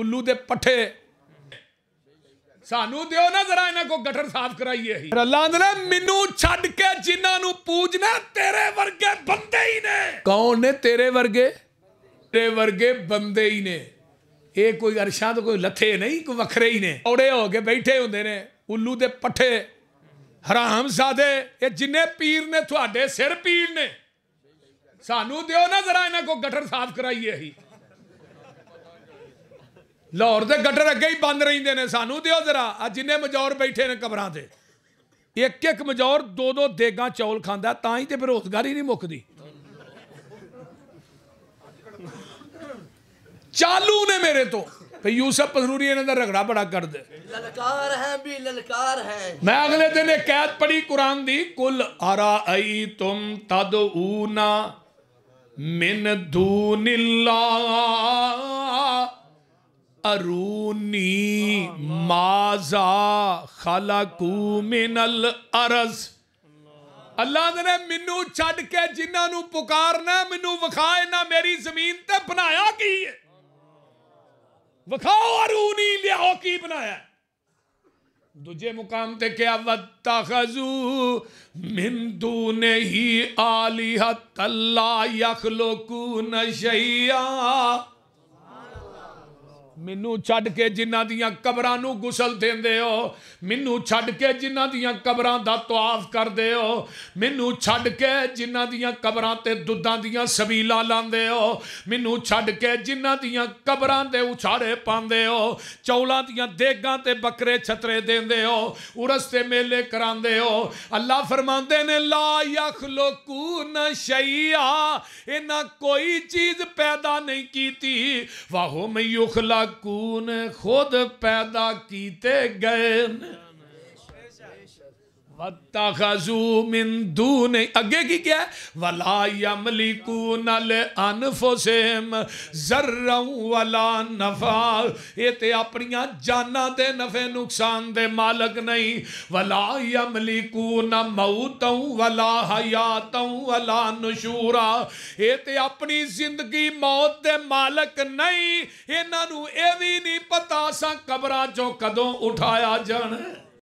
ਉੱਲੂ ਦੇ ਪੱਠੇ ਸਾਨੂੰ ਦਿਓ ਨਾ ਜ਼ਰਾ ਇਹਨਾਂ ਕੋ ਗਟਰ ਸਾਫ਼ ਕਰਾਈਏ ਹੀ ਅੱਲਾ ਨੇ ਮੈਨੂੰ ਛੱਡ ਕੇ ਜਿਨ੍ਹਾਂ ਨੂੰ ਪੂਜਣਾ ਤੇਰੇ ਵਰਗੇ ਬੰਦੇ ਹੀ ਨੇ ਕੌਣ ਨੇ ਤੇਰੇ ਵਰਗੇ ਤੇਰੇ ਵਰਗੇ ਬੰਦੇ ਹੀ ਨੇ ਇਹ ਕੋਈ ਅਰਸ਼ਾਂ ਤੋਂ ਕੋਈ ਲੱਥੇ ਨਹੀਂ ਕੋਈ ਵੱਖਰੇ ਹੀ ਨੇ ਔੜੇ ਹੋ ਕੇ ਬੈਠੇ ਹੁੰਦੇ ਨੇ ਉੱਲੂ ਦੇ ਪੱਠੇ ਹਰਾਮ ਸਾਦੇ ਇਹ ਜਿੰਨੇ ਪੀਰ ਨੇ ਤੁਹਾਡੇ ਸਿਰ ਪੀਰ ਨੇ ਸਾਨੂੰ ਦਿਓ ਨਾ ਜ਼ਰਾ ਇਹਨਾਂ ਕੋ ਗਟਰ ਸਾਫ਼ ਕਰਾਈਏ ਹੀ ਲਾਹੌਰ ਦੇ ਗੱਟਰ ਅੱਗੇ ਹੀ ਬੰਦ ਰਹਿੰਦੇ ਨੇ ਸਾਨੂੰ ਦਿਓ ਜ਼ਰਾ ਆ ਜਿੰਨੇ ਮਜੌਰ ਬੈਠੇ ਨੇ ਕਬਰਾਂ ਤੇ ਇੱਕ ਇੱਕ ਮਜੌਰ ਦੋ ਦੋ ਦੇਗਾ ਚੌਲ ਖਾਂਦਾ ਤਾਂ ਹੀ ਤੇ ਬੇਰੋਜ਼ਗਾਰੀ ਨਹੀਂ ਮੁੱਕਦੀ ਚਾਲੂ ਨੇ ਮੇਰੇ ਤੋਂ ਫੇ ਯੂਸਫ ਪਸੂਰੀ ਇਹਨਾਂ ਦਾ ਰਗੜਾ ਬੜਾ ਕਰਦੇ ਲਲਕਾਰ ਹੈ ਵੀ ਲਲਕਾਰ ਹੈ ਮੈਂ ਅਗਲੇ ਦਿਨ ਇਹ ਕੈਦ ਪੜੀ ਕੁਰਾਨ ਦੀ ਕੁਲ ਆਰਾ ਅਈ ਤੁਮ ਤਦਊਨਾ ਮਿਨ ਦੂਨਿਲਾ अरूनी माजा खलकू मिनल अरज अल्लाह ने मैनू छड़ के जिन्होंने पुकारना मैनू विखाए ना मेरी जमीन ते बनाया की है विखाओ अरूनी लियाओ की बनाया दूजे मुकाम ते क्या वत्ता खजू मिंदू ने ही आलिहत अल्लाह यखलोकू नशिया ਮੈਨੂੰ ਛੱਡ ਕੇ ਜਿਨ੍ਹਾਂ ਦੀਆਂ ਕਬਰਾਂ ਨੂੰ ਗੁਸਲ ਦਿੰਦੇ ਹੋ ਮੈਨੂੰ ਛੱਡ ਕੇ ਜਿਨ੍ਹਾਂ ਦੀਆਂ ਕਬਰਾਂ ਦਾ ਤਵਾਫ ਕਰਦੇ ਹੋ ਮੈਨੂੰ ਛੱਡ ਕੇ ਜਿਨ੍ਹਾਂ ਦੀਆਂ ਕਬਰਾਂ ਤੇ ਦੁੱਧਾਂ ਦੀਆਂ ਸਬੀਲਾ ਲਾਉਂਦੇ ਹੋ ਮੈਨੂੰ ਛੱਡ ਕੇ ਜਿਨ੍ਹਾਂ ਦੀਆਂ ਕਬਰਾਂ ਦੇ ਉਛਾੜੇ ਪਾਉਂਦੇ ਹੋ ਚੌਲਾਂ ਦੀਆਂ ਦੇਗਾਂ ਤੇ ਬੱਕਰੇ ਛਤਰੇ ਦਿੰਦੇ ਹੋ ਉਰਸ ਤੇ ਮੇਲੇ ਕਰਾਉਂਦੇ ਹੋ ਅੱਲਾ ਫਰਮਾਉਂਦੇ ਨੇ ਲਾ ਯਖਲਕੂਨ ਸ਼ਈਆ ਇਹਨਾਂ ਕੋਈ ਚੀਜ਼ ਪੈਦਾ ਨਹੀਂ ਕੀਤੀ ਵਾਹੁਮ ਯਖਲਕ ਸਕੂਨ ਖੁਦ ਪੈਦਾ ਕੀਤੇ ਗਏ ਨੇ अगे की क्या वला यमलिकू नल अनफोसेम जर्रा वला नफा ये ते अपन जाना दे नफे नुकसान दे मालक नहीं वला यमलिकू न मऊतों वला हयातों वला नशूरा ये ते अपनी जिंदगी मौत दे मालक नहीं इन्हू भी नहीं पता सा कबरा चो कदों उठाया जाने